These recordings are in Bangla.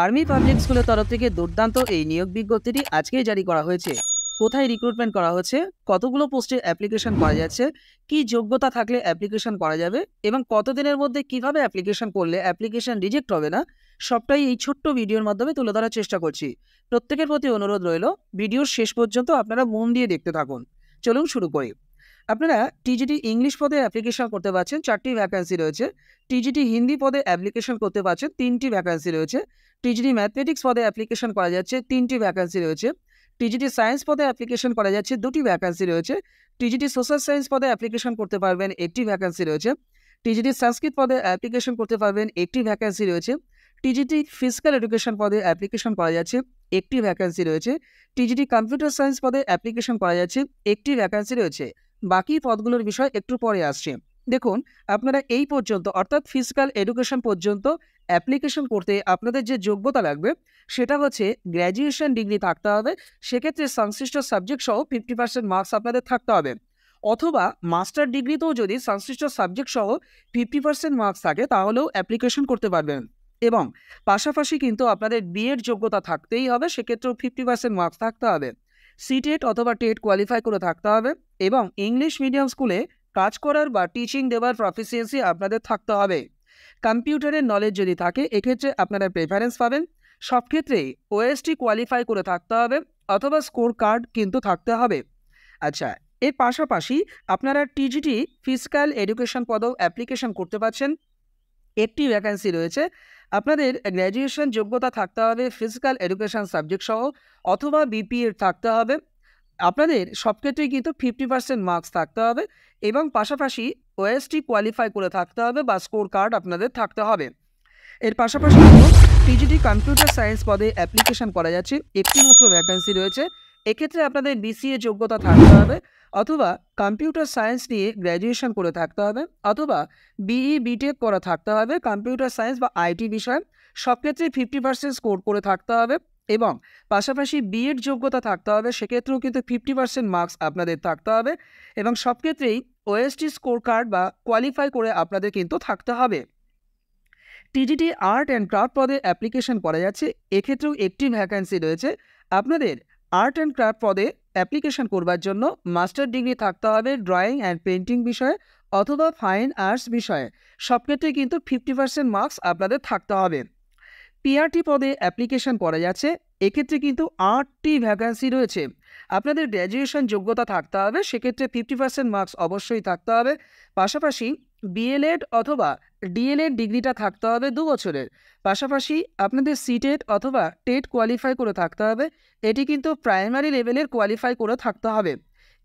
আর্মি পাবলিক স্কুলের তরফ থেকে দুর্দান্ত এই নিয়োগ বিজ্ঞপ্তিটি আজকেই জারি করা হয়েছে কোথায় রিক্রুটমেন্ট করা হচ্ছে কতগুলো পোস্টে অ্যাপ্লিকেশন করা যাচ্ছে কি যোগ্যতা থাকলে অ্যাপ্লিকেশন করা যাবে এবং কতদিনের মধ্যে কিভাবে অ্যাপ্লিকেশন করলে অ্যাপ্লিকেশন রিজেক্ট হবে না সবটাই এই ছোট্ট ভিডিওর মাধ্যমে তুলে ধরার চেষ্টা করছি প্রত্যেকের প্রতি অনুরোধ রইল ভিডিওর শেষ পর্যন্ত আপনারা মন দিয়ে দেখতে থাকুন চলুন শুরু করি আপনারা টিজিটি ইংলিশ পদে অ্যাপ্লিকেশন করতে পারছেন চারটি ভ্যাকান্সি রয়েছে টিজিটি হিন্দি পদে অ্যাপ্লিকেশন করতে পারছেন তিনটি ভ্যাকান্সি রয়েছে টিজিটি ম্যাথমেটিক্স পদে অ্যাপ্লিকেশন করা যাচ্ছে তিনটি ভ্যাকান্সি রয়েছে টিজিটি সায়েন্স পদে অ্যাপ্লিকেশন করা যাচ্ছে দুটি ভ্যাকান্সি রয়েছে টিজিটি সোশ্যাল সায়েন্স পদে অ্যাপ্লিকেশন করতে পারবেন একটি ভ্যাকান্সি রয়েছে টিজিটি সংস্কৃত পদে অ্যাপ্লিকেশন করতে পারবেন একটি ভ্যাকান্সি রয়েছে টিজিটি ফিজিক্যাল এডুকেশন পদে অ্যাপ্লিকেশন করা যাচ্ছে একটি ভ্যাকান্সি রয়েছে টিজিটি কম্পিউটার সায়েন্স পদে অ্যাপ্লিকেশন করা যাচ্ছে একটি ভ্যাকান্সি রয়েছে বাকি পদগুলোর বিষয় একটু পরে আসছে দেখুন আপনারা এই পর্যন্ত অর্থাৎ ফিজিক্যাল এডুকেশন পর্যন্ত অ্যাপ্লিকেশন করতে আপনাদের যে যোগ্যতা লাগবে সেটা হচ্ছে গ্র্যাজুয়েশন ডিগ্রি থাকতে হবে সেক্ষেত্রে সংশ্লিষ্ট সাবজেক্ট সহ ফিফটি পার্সেন্ট মার্কস আপনাদের থাকতে হবে অথবা মাস্টার ডিগ্রিতেও যদি সংশ্লিষ্ট সাবজেক্ট সহ ফিফটি পার্সেন্ট মার্কস থাকে তাহলেও অ্যাপ্লিকেশন করতে পারবেন এবং পাশাপাশি কিন্তু আপনাদের বিএর যোগ্যতা থাকতেই হবে সেক্ষেত্রেও ফিফটি পার্সেন্ট মার্কস থাকতে হবে সিটেট e অথবা টেট কোয়ালিফাই e করে থাকতে হবে এবং ইংলিশ মিডিয়াম স্কুলে কাজ করার বা টিচিং দেওয়ার প্রফিসিয়েন্সি আপনাদের থাকতে হবে কম্পিউটারের নলেজ যদি থাকে এক্ষেত্রে আপনারা প্রেফারেন্স পাবেন সব ক্ষেত্রেই ওএসটি কোয়ালিফাই করে থাকতে হবে অথবা স্কোর কার্ড কিন্তু থাকতে হবে আচ্ছা এর পাশাপাশি আপনারা টিজিটি ফিজিক্যাল এডুকেশন পদেও অ্যাপ্লিকেশন করতে পারছেন একটি ভ্যাকান্সি রয়েছে আপনাদের গ্র্যাজুয়েশন যোগ্যতা থাকতে হবে ফিজিক্যাল এডুকেশন সাবজেক্ট সহ অথবা বিপিএ থাকতে হবে আপনাদের সব ক্ষেত্রেই কিন্তু ফিফটি পার্সেন্ট মার্কস থাকতে হবে এবং পাশাপাশি ওএসটি কোয়ালিফাই করে থাকতে হবে বা স্কোর কার্ড আপনাদের থাকতে হবে এর পাশাপাশি পিজিটি কম্পিউটার সায়েন্স পদে অ্যাপ্লিকেশন করা যাচ্ছে একটি মাত্র ভ্যাকান্সি রয়েছে এক্ষেত্রে আপনাদের বিসিএ যোগ্যতা থাকতে হবে অথবা কম্পিউটার সায়েন্স নিয়ে গ্র্যাজুয়েশন করে থাকতে হবে অথবা বিই বিটেক e, করা থাকতে হবে কম্পিউটার সায়েন্স বা আইটি বিষয়ে সব ক্ষেত্রে ফিফটি পার্সেন্ট স্কোর করে থাকতে হবে এবং পাশাপাশি বিএড যোগ্যতা থাকতে হবে সেক্ষেত্রেও কিন্তু ফিফটি পার্সেন্ট মার্কস আপনাদের থাকতে হবে এবং সব ক্ষেত্রেই ওএসটি স্কোর কার্ড বা কোয়ালিফাই করে আপনাদের কিন্তু থাকতে হবে টিজিটি আর্ট অ্যান্ড ক্রাফট পদে অ্যাপ্লিকেশন করা যাচ্ছে এক্ষেত্রেও একটি ভ্যাকান্সি রয়েছে আপনাদের আর্ট অ্যান্ড ক্রাফট পদে অ্যাপ্লিকেশন করবার জন্য মাস্টার ডিগ্রি থাকতে হবে ড্রয়িং অ্যান্ড পেন্টিং বিষয়ে অথবা ফাইন আর্টস বিষয়ে সব ক্ষেত্রে কিন্তু ফিফটি পার্সেন্ট মার্কস আপনাদের থাকতে হবে পিআরটি পদে অ্যাপ্লিকেশন করা যাচ্ছে এক্ষেত্রে কিন্তু আটটি ভ্যাকান্সি রয়েছে আপনাদের গ্র্যাজুয়েশন যোগ্যতা থাকতে হবে সেক্ষেত্রে ফিফটি পার্সেন্ট মার্কস অবশ্যই থাকতে হবে পাশাপাশি বিএলএড অথবা ডিএলএড ডিগ্রিটা থাকতে হবে দু বছরের পাশাপাশি আপনাদের সিটেট e অথবা টেট কোয়ালিফাই e করে থাকতে হবে এটি কিন্তু প্রাইমারি লেভেলের কোয়ালিফাই করে থাকতে হবে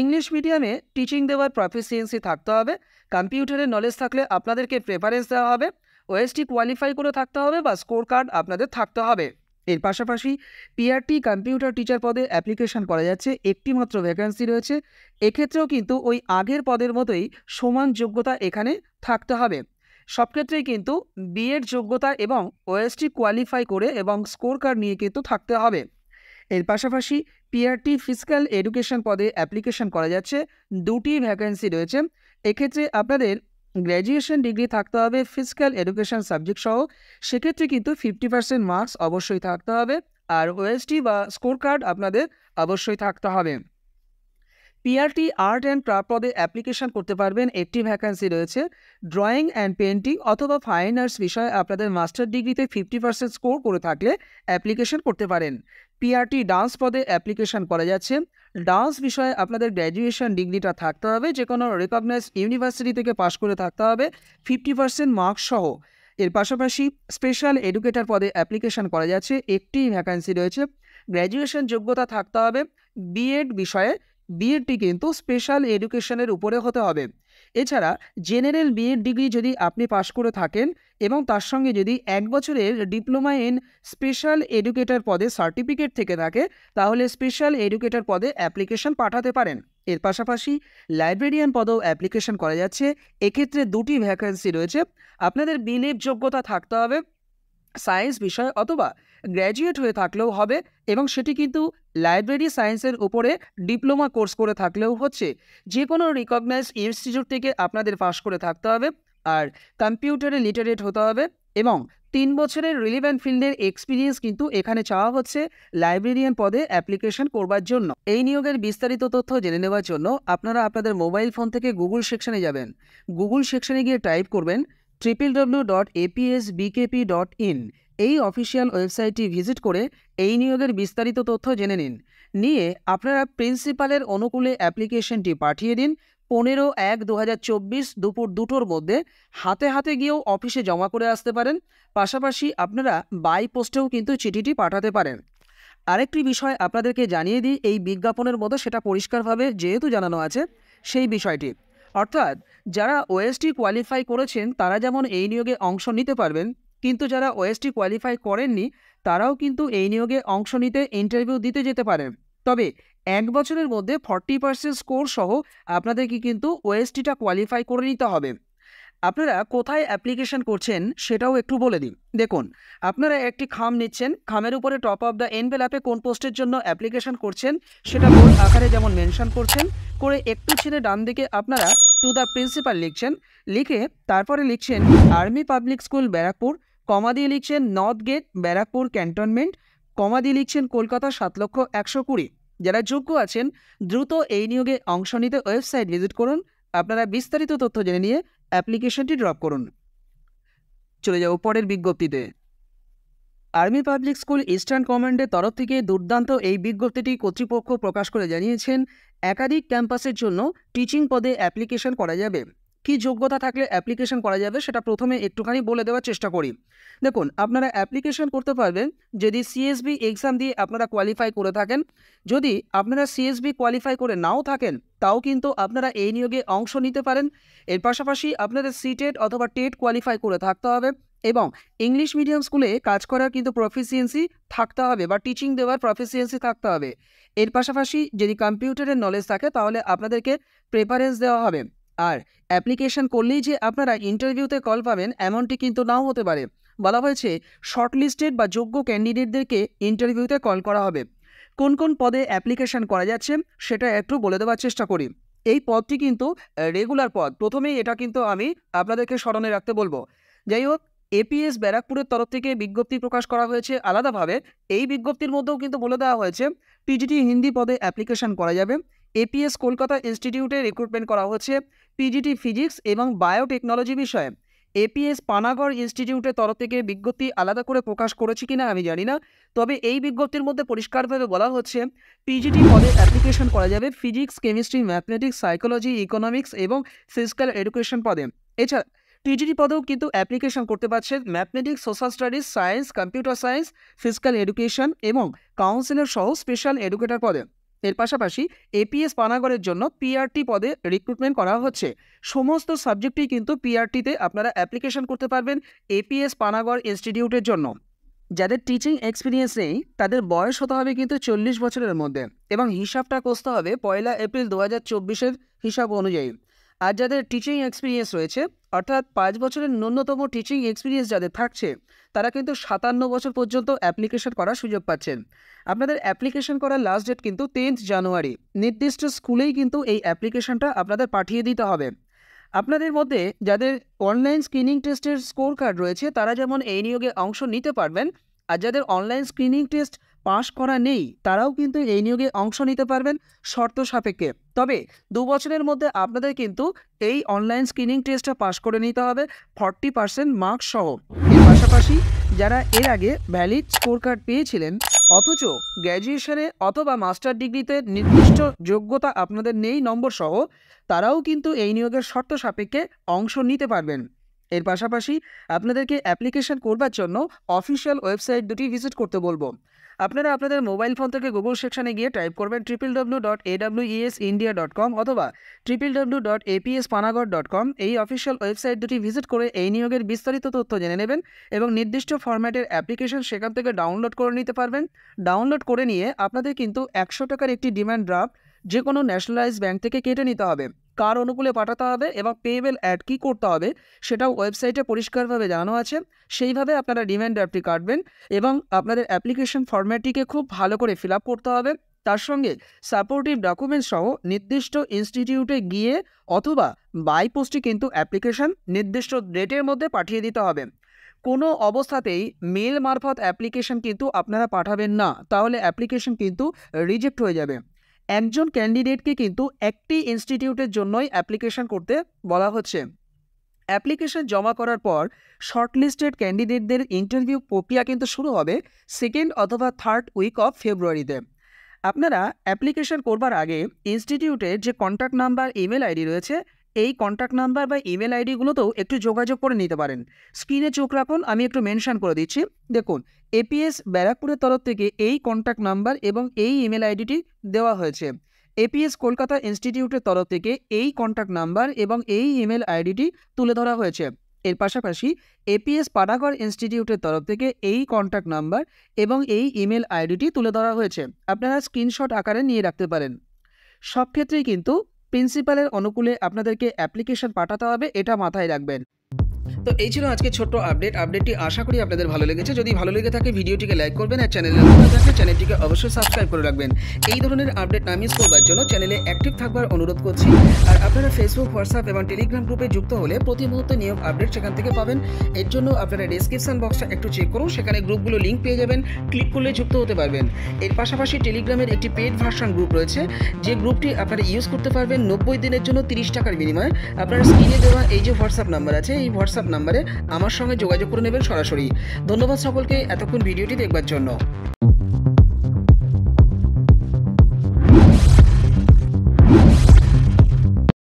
ইংলিশ মিডিয়ামে টিচিং দেওয়ার প্রফিসিয়েন্সি থাকতে হবে কম্পিউটারের নলেজ থাকলে আপনাদেরকে প্রেফারেন্স দেওয়া হবে ওএসটি কোয়ালিফাই করে থাকতে হবে বা স্কোর কার্ড আপনাদের থাকতে হবে এর পাশাপাশি পিআরটি কম্পিউটার টিচার পদে অ্যাপ্লিকেশন করা যাচ্ছে একটি মাত্র ভ্যাকান্সি রয়েছে এক্ষেত্রেও কিন্তু ওই আগের পদের মতোই সমান যোগ্যতা এখানে থাকতে হবে সব ক্ষেত্রেই কিন্তু বিএড যোগ্যতা এবং ওএসটি কোয়ালিফাই করে এবং স্কোর কার্ড নিয়ে কিন্তু থাকতে হবে এর পাশাপাশি পিআরটি ফিজিক্যাল এডুকেশন পদে অ্যাপ্লিকেশন করা যাচ্ছে দুটি ভ্যাকেন্সি রয়েছে এক্ষেত্রে আপনাদের গ্র্যাজুয়েশন ডিগ্রি থাকতে হবে ফিজিক্যাল এডুকেশন সাবজেক্ট সহ সেক্ষেত্রে কিন্তু ফিফটি পার্সেন্ট মার্কস অবশ্যই থাকতে হবে আর ওএসটি বা স্কোর কার্ড আপনাদের অবশ্যই থাকতে হবে পিআরটি আর্ট অ্যান্ড ক্রাফট পদে অ্যাপ্লিকেশন করতে পারবেন একটি ভ্যাকান্সি রয়েছে ড্রয়িং অ্যান্ড পেন্টিং অথবা ফাইন আর্টস বিষয়ে আপনাদের মাস্টার ডিগ্রিতে ফিফটি পার্সেন্ট স্কোর করে থাকলে অ্যাপ্লিকেশন করতে পারেন পিআরটি ডান্স পদে অ্যাপ্লিকেশন করা যাচ্ছে ডান্স বিষয়ে আপনাদের গ্র্যাজুয়েশন ডিগ্রিটা থাকতে হবে যে কোনো রেকগনাইজ ইউনিভার্সিটি থেকে পাশ করে থাকতে হবে ফিফটি পার্সেন্ট মার্কস সহ এর পাশাপাশি স্পেশাল এডুকেটর পদে অ্যাপ্লিকেশন করা যাচ্ছে একটি ভ্যাকান্সি রয়েছে গ্র্যাজুয়েশন যোগ্যতা থাকতে হবে বিএড বিষয়ে বিএডটি কিন্তু স্পেশাল এডুকেশনের উপরে হতে হবে এছাড়া জেনারেল বিএড ডিগ্রি যদি আপনি পাশ করে থাকেন এবং তার সঙ্গে যদি এক বছরের ডিপ্লোমা ইন স্পেশাল এডুকেটর পদে সার্টিফিকেট থেকে থাকে তাহলে স্পেশাল এডুকেটর পদে অ্যাপ্লিকেশন পাঠাতে পারেন এর পাশাপাশি লাইব্রেরিয়ান পদেও অ্যাপ্লিকেশন করা যাচ্ছে এক্ষেত্রে দুটি ভ্যাকেন্সি রয়েছে আপনাদের বিলেভ যোগ্যতা থাকতে হবে সায়েন্স বিষয় অথবা গ্র্যাজুয়েট হয়ে থাকলেও হবে এবং সেটি কিন্তু লাইব্রেরি সায়েন্সের উপরে ডিপ্লোমা কোর্স করে থাকলেও হচ্ছে যে কোনো রিকগনাইজড ইনস্টিটিউট থেকে আপনাদের পাশ করে থাকতে হবে আর কম্পিউটারে লিটারেট হতে হবে এবং তিন বছরের রিলিভেন্ট ফিল্ডের এক্সপিরিয়েন্স কিন্তু এখানে চাওয়া হচ্ছে লাইব্রেরিয়ান পদে অ্যাপ্লিকেশন করবার জন্য এই নিয়োগের বিস্তারিত তথ্য জেনে নেওয়ার জন্য আপনারা আপনাদের মোবাইল ফোন থেকে গুগল সেকশনে যাবেন গুগল সেকশনে গিয়ে টাইপ করবেন triple W dot APS BKP dot in এই অফিসিয়াল ওয়েবসাইটটি ভিজিট করে এই নিয়োগের বিস্তারিত তথ্য জেনে নিন নিয়ে আপনারা প্রিন্সিপালের অনুকূলে অ্যাপ্লিকেশনটি পাঠিয়ে দিন পনেরো এক দু দুপুর দুটোর মধ্যে হাতে হাতে গিয়েও অফিসে জমা করে আসতে পারেন পাশাপাশি আপনারা বাই পোস্টেও কিন্তু চিঠিটি পাঠাতে পারেন আরেকটি বিষয় আপনাদেরকে জানিয়ে দিই এই বিজ্ঞাপনের মতো সেটা পরিষ্কারভাবে যেহেতু জানানো আছে সেই বিষয়টি অর্থাৎ যারা ওএসটি কোয়ালিফাই করেছেন তারা যেমন এই নিয়োগে অংশ নিতে পারবেন কিন্তু যারা ওএসটি কোয়ালিফাই করেননি তারাও কিন্তু এই নিয়োগে অংশ নিতে ইন্টারভিউ দিতে যেতে পারেন তবে এক বছরের মধ্যে ফর্টি পার্সেন্ট স্কোর সহ আপনাদেরকে কিন্তু ওএসটিটা কোয়ালিফাই করে নিতে হবে আপনারা কোথায় অ্যাপ্লিকেশন করছেন সেটাও একটু বলে দিন দেখুন আপনারা একটি খাম নিচ্ছেন খামের উপরে টপ অফ দ্য এনভেল অ্যাপে কোন পোস্টের জন্য অ্যাপ্লিকেশন করছেন সেটা বোর্ড আকারে যেমন মেনশন করছেন করে একটু ছেড়ে ডান দিকে আপনারা টু দ্য প্রিন্সিপাল লিখছেন লিখে তারপরে লিখছেন army public school Barrackpore comma দিয়ে লিখছেন north gate Barrackpore cantonment comma দিয়ে লিখছেন কলকাতা সাত লক্ষ একশো কুড়ি যারা যোগ্য আছেন দ্রুত এই নিয়োগে অংশ নিতে ওয়েবসাইট ভিজিট করুন আপনারা বিস্তারিত তথ্য জেনে নিয়ে অ্যাপ্লিকেশনটি ড্রপ করুন চলে যাব পরের বিজ্ঞপ্তিতে আর্মি পাবলিক স্কুল ইস্টার্ন কমান্ডের তরফ থেকে দুর্দান্ত এই বিজ্ঞপ্তিটি কর্তৃপক্ষ প্রকাশ করে জানিয়েছেন একাধিক ক্যাম্পাসের জন্য টিচিং পদে অ্যাপ্লিকেশন করা যাবে কি যোগ্যতা থাকলে অ্যাপ্লিকেশন করা যাবে সেটা প্রথমে একটুখানি বলে দেওয়ার চেষ্টা করি দেখুন আপনারা অ্যাপ্লিকেশন করতে পারবেন যদি সিএসবি এক্সাম দিয়ে আপনারা কোয়ালিফাই করে থাকেন যদি আপনারা সিএসবি কোয়ালিফাই করে নাও থাকেন তাও কিন্তু আপনারা এই নিয়োগে অংশ নিতে পারেন এর পাশাপাশি আপনাদের সিটেট e অথবা টেট কোয়ালিফাই e করে থাকতে হবে এবং ইংলিশ মিডিয়াম স্কুলে কাজ করার কিন্তু প্রফিসিয়েন্সি থাকতে হবে বা টিচিং দেওয়ার প্রফিসিয়েন্সি থাকতে হবে এর পাশাপাশি যদি কম্পিউটারের নলেজ থাকে তাহলে আপনাদেরকে প্রেফারেন্স দেওয়া হবে আর অ্যাপ্লিকেশন করলেই যে আপনারা ইন্টারভিউতে কল পাবেন এমনটি কিন্তু নাও হতে পারে বলা হয়েছে শর্টলিস্টেড বা যোগ্য ক্যান্ডিডেটদেরকে ইন্টারভিউতে কল করা হবে কোন কোন পদে অ্যাপ্লিকেশন করা যাচ্ছে সেটা একটু বলে দেওয়ার চেষ্টা করি এই পদটি কিন্তু রেগুলার পদ প্রথমেই এটা কিন্তু আমি আপনাদেরকে স্মরণে রাখতে বলবো যাই হোক এপিএস ব্যারাকপুরের তরফ থেকে বিজ্ঞপ্তি প্রকাশ করা হয়েছে আলাদাভাবে এই বিজ্ঞপ্তির মধ্যেও কিন্তু বলে দেওয়া হয়েছে পিজিটি হিন্দি পদে অ্যাপ্লিকেশন করা যাবে এপিএস কলকাতা ইনস্টিটিউটে রিক্রুটমেন্ট করা হচ্ছে পিজিটি ফিজিক্স এবং বায়োটেকনোলজি বিষয়ে এপিএস পানাগড় ইনস্টিটিউটের তরফ থেকে বিজ্ঞপ্তি আলাদা করে প্রকাশ করেছে কিনা আমি জানি না তবে এই বিজ্ঞপ্তির মধ্যে পরিষ্কারভাবে বলা হচ্ছে পিজিটি পদে অ্যাপ্লিকেশন করা যাবে physics chemistry mathematics psychology economics এবং ফিজিক্যাল এডুকেশন পদে এছাড়া পিজিটি পদেও কিন্তু অ্যাপ্লিকেশন করতে পারছে mathematics social studies science computer science physical education এবং কাউন্সিলর সহ স্পেশাল এডুকেটর পদে এর পাশাপাশি এপিএস পানাগড়ের জন্য পিআরটি পদে রিক্রুটমেন্ট করা হচ্ছে সমস্ত সাবজেক্টই কিন্তু পিআরটিতে আপনারা অ্যাপ্লিকেশন করতে পারবেন এপিএস পানাগড় ইনস্টিটিউটের জন্য যাদের টিচিং এক্সপিরিয়েন্স নেই তাদের বয়স হতে হবে কিন্তু চল্লিশ বছরের মধ্যে এবং হিসাবটা কষতে হবে পয়লা এপ্রিল দু হাজার হিসাব অনুযায়ী আর যাদের টিচিং এক্সপিরিয়েন্স রয়েছে অর্থাৎ পাঁচ বছরের ন্যূনতম টিচিং এক্সপিরিয়েন্স যাদের থাকছে তারা কিন্তু সাতান্ন বছর পর্যন্ত অ্যাপ্লিকেশন করার সুযোগ পাচ্ছেন আপনাদের অ্যাপ্লিকেশন করার লাস্ট ডেট কিন্তু টেন্থ জানুয়ারি নির্দিষ্ট স্কুলেই কিন্তু এই অ্যাপ্লিকেশনটা আপনাদের পাঠিয়ে দিতে হবে আপনাদের মধ্যে যাদের অনলাইন স্ক্রিনিং টেস্টের স্কোর কার্ড রয়েছে তারা যেমন এই নিয়োগে অংশ নিতে পারবেন আর যাদের অনলাইন স্ক্রিনিং টেস্ট পাশ করা নেই তারাও কিন্তু এই নিয়োগে অংশ নিতে পারবেন শর্ত সাপেক্ষে তবে দু বছরের মধ্যে আপনাদের কিন্তু এই অনলাইন স্ক্রিনিং টেস্টটা পাশ করে নিতে হবে ফর্টি পার্সেন্ট মার্কস সহ এর পাশাপাশি যারা এর আগে ভ্যালিড স্কোর কার্ড পেয়েছিলেন অথচ গ্র্যাজুয়েশনে অথবা মাস্টার ডিগ্রিতে নির্দিষ্ট যোগ্যতা আপনাদের নেই নম্বর সহ তারাও কিন্তু এই নিয়োগের শর্ত সাপেক্ষে অংশ নিতে পারবেন এর পাশাপাশি আপনাদেরকে অ্যাপ্লিকেশন করবার জন্য অফিসিয়াল ওয়েবসাইট দুটি ভিজিট করতে বলবো আপনারা আপনাদের মোবাইল ফোন থেকে গুগল সেকশনে গিয়ে টাইপ করবেন triple W dot ES India dot com অথবা triple W dot APS Panagarh dot com এই অফিসিয়াল ওয়েবসাইট দুটি ভিজিট করে এই নিয়োগের বিস্তারিত তথ্য জেনে নেবেন এবং নির্দিষ্ট ফরম্যাটের অ্যাপ্লিকেশন সেখান থেকে ডাউনলোড করে নিতে পারবেন ডাউনলোড করে নিয়ে আপনাদের কিন্তু একশো টাকার একটি ডিম্যান্ড ড্রাফট যে কোনো ন্যাশনালাইজ ব্যাংক থেকে কেটে নিতে হবে কার অনুকূলে পাঠাতে হবে এবং পেবেল অ্যাড কী করতে হবে সেটাও ওয়েবসাইটে পরিষ্কারভাবে জানানো আছে সেইভাবে আপনারা ডিম্যান্ড অ্যাপটি কাটবেন এবং আপনাদের অ্যাপ্লিকেশন ফর্ম্যাটটিকে খুব ভালো করে ফিল করতে হবে তার সঙ্গে সাপোর্টিভ ডকুমেন্টস সহ নির্দিষ্ট ইনস্টিটিউটে গিয়ে অথবা বাই পোস্টে কিন্তু অ্যাপ্লিকেশন নির্দিষ্ট ডেটের মধ্যে পাঠিয়ে দিতে হবে কোনো অবস্থাতেই মেল মারফত অ্যাপ্লিকেশন কিন্তু আপনারা পাঠাবেন না তাহলে অ্যাপ্লিকেশন কিন্তু রিজেক্ট হয়ে যাবে একজন ক্যান্ডিডেটকে কিন্তু একটি ইনস্টিটিউটের জন্যই অ্যাপ্লিকেশন করতে বলা হচ্ছে অ্যাপ্লিকেশন জমা করার পর শর্টলিস্টেড ক্যান্ডিডেটদের ইন্টারভিউ প্রক্রিয়া কিন্তু শুরু হবে সেকেন্ড অথবা থার্ড উইক অফ ফেব্রুয়ারিতে আপনারা অ্যাপ্লিকেশন করবার আগে ইনস্টিটিউটের যে কন্ট্যাক্ট নাম্বার ইমেল আইডি রয়েছে এই কন্ট্যাক্ট নাম্বার বা ইমেল আইডিগুলোতেও একটু যোগাযোগ করে নিতে পারেন স্ক্রিনে চোখ রাখুন আমি একটু মেনশান করে দিচ্ছি দেখুন এপিএস ব্যারাকপুরের তরফ থেকে এই কন্ট্যাক্ট নাম্বার এবং এই ইমেল আইডিটি দেওয়া হয়েছে এপিএস কলকাতা ইনস্টিটিউটের তরফ থেকে এই কন্ট্যাক্ট নাম্বার এবং এই ইমেল আইডিটি তুলে ধরা হয়েছে এর পাশাপাশি এপিএস পাটাগড় ইনস্টিটিউটের তরফ থেকে এই কন্ট্যাক্ট নাম্বার এবং এই ইমেল আইডিটি তুলে ধরা হয়েছে আপনারা স্ক্রিনশট আকারে নিয়ে রাখতে পারেন সব ক্ষেত্রেই কিন্তু প্রিন্সিপালের অনুকূলে আপনাদেরকে অ্যাপ্লিকেশন পাঠাতে হবে এটা মাথায় রাখবেন তো এই ছিল আজকে ছোট্ট আপডেট আপডেটটি আশা করি আপনাদের ভালো লেগেছে যদি ভালো লেগে থাকে ভিডিওটিকে লাইক করবেন আর চ্যানেলে নতুন চ্যানেলটিকে অবশ্যই সাবস্ক্রাইব করে রাখবেন এই ধরনের আপডেট না মিস করবার জন্য চ্যানেলে অ্যাক্টিভ থাকবার অনুরোধ করছি আর আপনারা ফেসবুক হোয়াটসঅ্যাপ এবং টেলিগ্রাম গ্রুপে যুক্ত হলে প্রতি মুহূর্তে নিয়োগ আপডেট সেখান থেকে পাবেন এর জন্য আপনারা ডিসক্রিপশান বক্সটা একটু চেক করুন সেখানে গ্রুপগুলো লিঙ্ক পেয়ে যাবেন ক্লিক করলে যুক্ত হতে পারবেন এর পাশাপাশি টেলিগ্রামের একটি পেড ভার্সন গ্রুপ রয়েছে যে গ্রুপটি আপনারা ইউজ করতে পারবেন নব্বই দিনের জন্য তিরিশ টাকার বিনিময়ে আপনারা স্ক্রিনে দেওয়া এই যে হোয়াটসঅ্যাপ নাম্বার আছে এই হোয়াটসঅ্যাপ হোয়াটসঅ্যাপ নাম্বারে আমার সঙ্গে যোগাযোগ করে নেবেন সরাসরি ধন্যবাদ সকলকে এতক্ষণ ভিডিওটি দেখবার জন্য